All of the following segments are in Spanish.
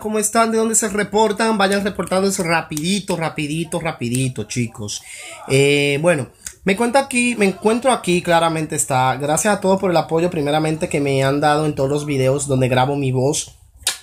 ¿Cómo están? ¿De dónde se reportan? Vayan reportando eso rapidito, rapidito, rapidito, chicos. Eh, bueno, me cuento aquí, me encuentro aquí, claramente está. Gracias a todos por el apoyo, primeramente, que me han dado en todos los videos donde grabo mi voz.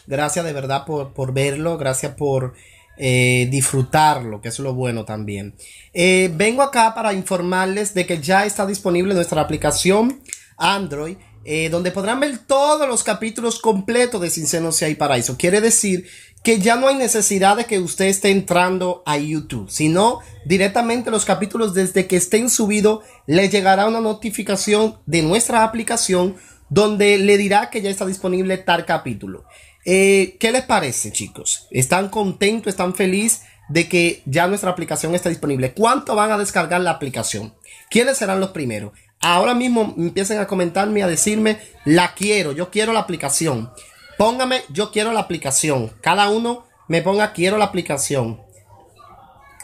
Gracias de verdad por, verlo, gracias por eh, disfrutarlo, que es lo bueno también. Eh, vengo acá para informarles de que ya está disponible nuestra aplicación Android eh, donde podrán ver todos los capítulos completos de Sin Si hay Paraíso. Quiere decir que ya no hay necesidad de que usted esté entrando a YouTube, sino directamente los capítulos desde que estén subidos le llegará una notificación de nuestra aplicación donde le dirá que ya está disponible tal capítulo. Eh, ¿Qué les parece, chicos? ¿Están contentos? ¿Están felices de que ya nuestra aplicación está disponible? ¿Cuánto van a descargar la aplicación? ¿Quiénes serán los primeros? ahora mismo empiecen a comentarme, a decirme, la quiero, yo quiero la aplicación. Póngame, yo quiero la aplicación. Cada uno me ponga, quiero la aplicación.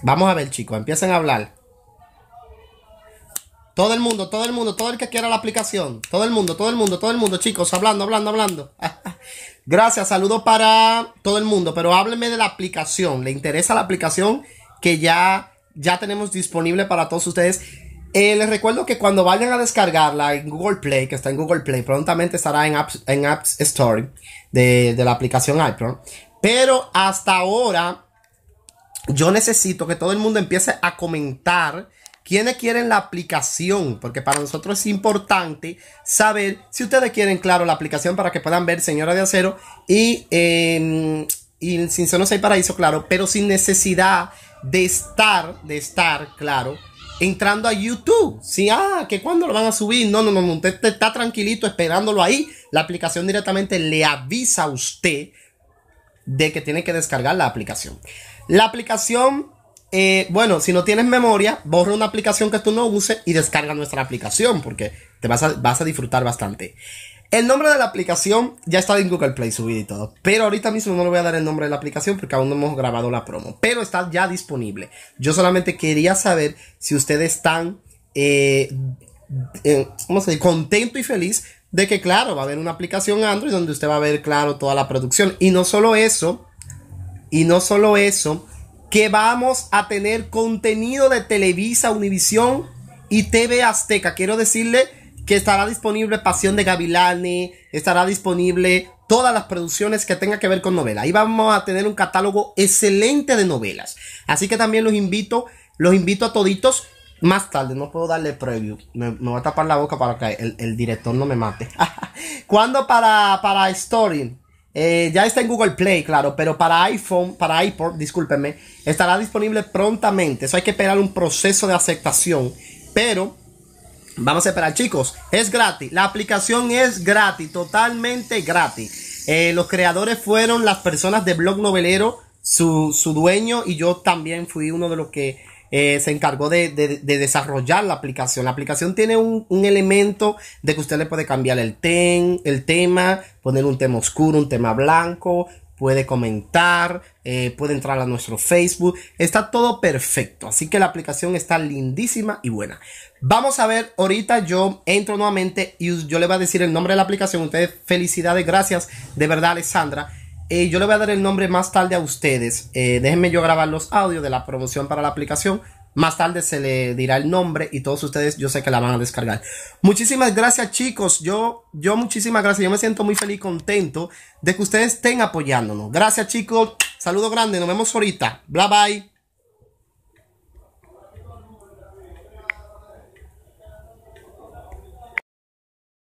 Vamos a ver, chicos, empiecen a hablar. Todo el mundo, todo el mundo, todo el que quiera la aplicación. Todo el mundo, todo el mundo, todo el mundo, chicos, hablando, hablando, hablando. Gracias, saludo para todo el mundo, pero hábleme de la aplicación. ¿Le interesa la aplicación que ya, ya tenemos disponible para todos ustedes? Eh, les recuerdo que cuando vayan a descargarla en Google Play, que está en Google Play, prontamente estará en App en Store de, la aplicación iPhone. Pero hasta ahora, yo necesito que todo el mundo empiece a comentar quiénes quieren la aplicación, porque para nosotros es importante saber si ustedes quieren, claro, la aplicación para que puedan ver Señora de Acero y, em, y Sin Sonos hay Paraíso, claro, pero sin necesidad de estar, de estar, claro entrando a YouTube. Sí, ah, que cuando lo van a subir. No, no, no, usted está tranquilito esperándolo ahí. La aplicación directamente le avisa a usted de que tiene que descargar la aplicación. La aplicación, eh, bueno, si no tienes memoria, borra una aplicación que tú no uses y descarga nuestra aplicación porque te vas a, vas a disfrutar bastante. El nombre de la aplicación ya está en Google Play subido y todo. Pero ahorita mismo no le voy a dar el nombre de la aplicación porque aún no hemos grabado la promo. Pero está ya disponible. Yo solamente quería saber si ustedes están, eh, eh Contento y feliz de que, claro, va a haber una aplicación Android donde usted va a ver, claro, toda la producción. Y no solo eso, y no solo eso, que vamos a tener contenido de Televisa, Univisión y TV Azteca. Quiero decirle que estará disponible Pasión de Gavilani. estará disponible todas las producciones que tengan que ver con novelas. Ahí vamos a tener un catálogo excelente de novelas. Así que también los invito, los invito a toditos. Más tarde, no puedo darle preview. Me, voy a tapar la boca para que el, director no me mate. ¿Cuándo para, para Story? Eh, ya está en Google Play, claro, pero para iPhone, para iPod, discúlpenme, estará disponible prontamente. Eso hay que esperar un proceso de aceptación. Pero Vamos a esperar, chicos. Es gratis. La aplicación es gratis, totalmente gratis. Eh, los creadores fueron las personas de Blog Novelero, su, dueño, y yo también fui uno de los que eh, se encargó de, desarrollar la aplicación. La aplicación tiene un, elemento de que usted le puede cambiar el, el tema, poner un tema oscuro, un tema blanco, puede comentar, eh, puede entrar a nuestro Facebook. Está todo perfecto. Así que la aplicación está lindísima y buena. Vamos a ver, ahorita yo entro nuevamente y yo le voy a decir el nombre de la aplicación. Ustedes, felicidades, gracias. De verdad, alessandra eh, yo le voy a dar el nombre más tarde a ustedes. Eh, déjenme yo grabar los audios de la promoción para la aplicación más tarde se le dirá el nombre y todos ustedes yo sé que la van a descargar. Muchísimas gracias chicos. Yo, yo muchísimas gracias. Yo me siento muy feliz, contento de que ustedes estén apoyándonos. Gracias chicos. Saludo grande. Nos vemos ahorita. Bye bye.